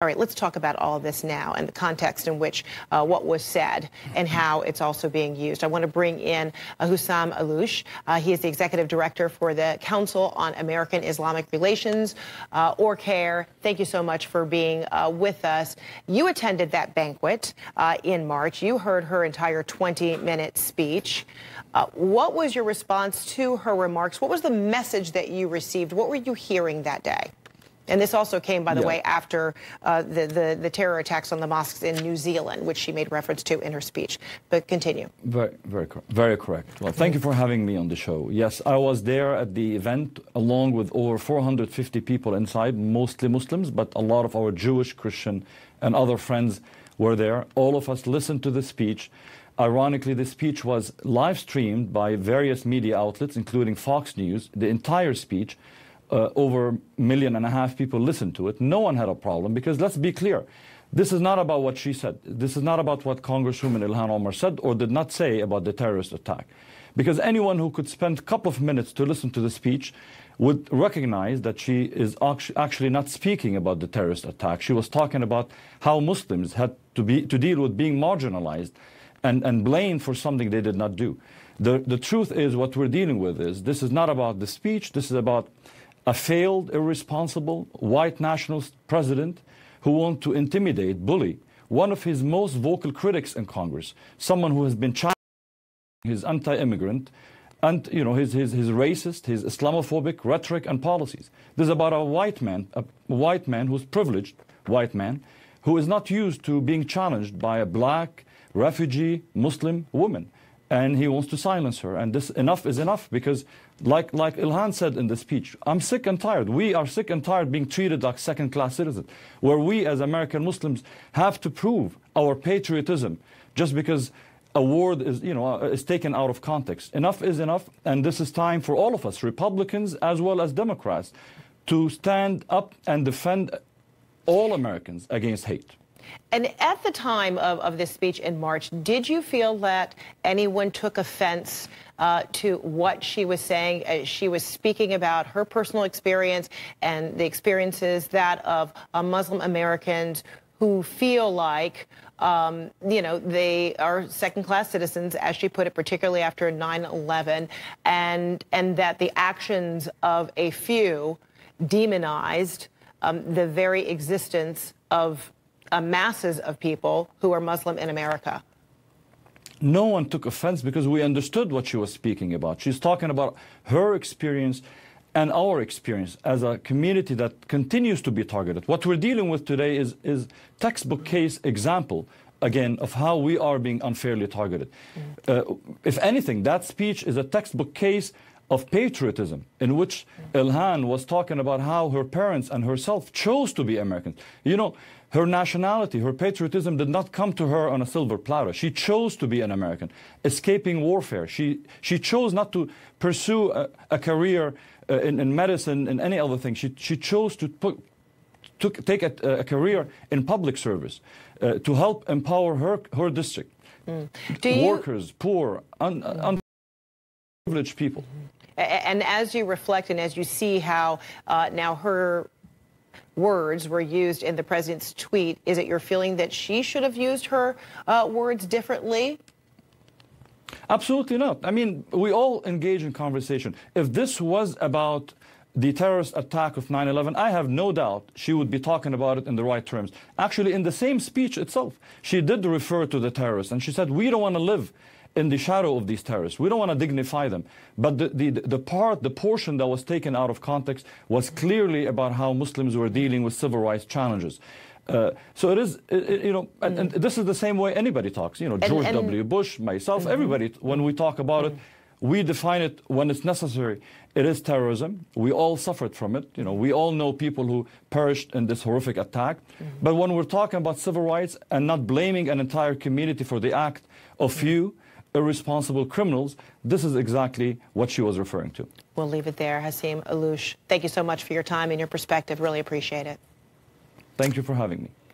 All right, let's talk about all this now and the context in which uh, what was said and how it's also being used. I want to bring in uh, Hussam Uh, he is the executive director for the Council on American Islamic Relations, uh, or CARE. Thank you so much for being uh, with us. You attended that banquet uh, in March. You heard her entire 20 minute speech. what was your response to her remarks? What was the message that you received? What were you hearing that day? And this also came, by the yeah. way, after uh, the, the, the, terror attacks on the mosques in New Zealand, which she made reference to in her speech. But continue. Very, very, cor very correct. Well, thank you for having me on the show. Yes, I was there at the event along with over 450 people inside, mostly Muslims, but a lot of our Jewish, Christian, and other friends were there. All of us listened to the speech. Ironically, the speech was live streamed by various media outlets, including Fox News, the entire speech uh, over a million and a half people listened to it. No one had a problem because let's be clear. This is not about what she said. This is not about what Congresswoman Ilhan Omar said or did not say about the terrorist attack. Because anyone who could spend a couple of minutes to listen to the speech would recognize that she is actually not speaking about the terrorist attack. She was talking about how Muslims had to, be, to deal with being marginalized and, and blamed for something they did not do. The, the truth is, what we're dealing with is this is not about the speech, this is about a failed, irresponsible white nationalist president who wants to intimidate, bully one of his most vocal critics in Congress, someone who has been challenging his anti-immigrant, and you know his, his, his racist, his Islamophobic rhetoric and policies. This is about a white man, a white man who's privileged, white man, who is not used to being challenged by a black refugee Muslim woman and he wants to silence her. And this enough is enough because, like, like Ilhan said in the speech, I'm sick and tired. We are sick and tired being treated like second class citizens, where we as American Muslims have to prove our patriotism just because a word is, you know, uh, is taken out of context. Enough is enough, and this is time for all of us, Republicans as well as Democrats, to stand up and defend all Americans against hate. And at the time of, of this speech in March, did you feel that anyone took offense uh, to what she was saying? she was speaking about her personal experience and the experiences that of uh, Muslim Americans who feel like, um, you know, they are second-class citizens, as she put it, particularly after 9/11, and and that the actions of a few demonized um, the very existence of uh, masses of people who are Muslim in America? No one took offense because we understood what she was speaking about. She's talking about her experience and our experience as a community that continues to be targeted. What we're dealing with today is, is textbook case example again of how we are being unfairly targeted. Mm. Uh, if anything, that speech is a textbook case of patriotism, in which Ilhan was talking about how her parents and herself chose to be Americans. You know, her nationality, her patriotism did not come to her on a silver platter. She chose to be an American, escaping warfare. She, she chose not to pursue a, a career uh, in, in, medicine and any other thing. She, she chose to put, took, take a, a, career in public service uh, to help empower her, her district. Mm. Workers, you... poor, un, unprivileged people. Mm -hmm. And as you reflect and as you see how uh, now her words were used in the president's tweet, is it your feeling that she should have used her uh, words differently? Absolutely not. I mean, we all engage in conversation. If this was about the terrorist attack of 9 11, I have no doubt she would be talking about it in the right terms. Actually, in the same speech itself, she did refer to the terrorists and she said, We don't want to live in the shadow of these terrorists. We don't want to dignify them. But the, the, the part, the portion that was taken out of context was clearly about how Muslims were dealing with civil rights challenges. Uh, so it is, it, you know, and, and, this is the same way anybody talks. You know, George and, and, W. Bush, myself, mm-hmm. everybody, when we talk about it, we define it when it's necessary. It is terrorism. We all suffered from it. You know, we all know people who perished in this horrific attack. Mm -hmm. But when we're talking about civil rights and not blaming an entire community for the act of few, irresponsible criminals, this is exactly what she was referring to. We'll leave it there. Hasim Alush. thank you so much for your time and your perspective. Really appreciate it. Thank you for having me.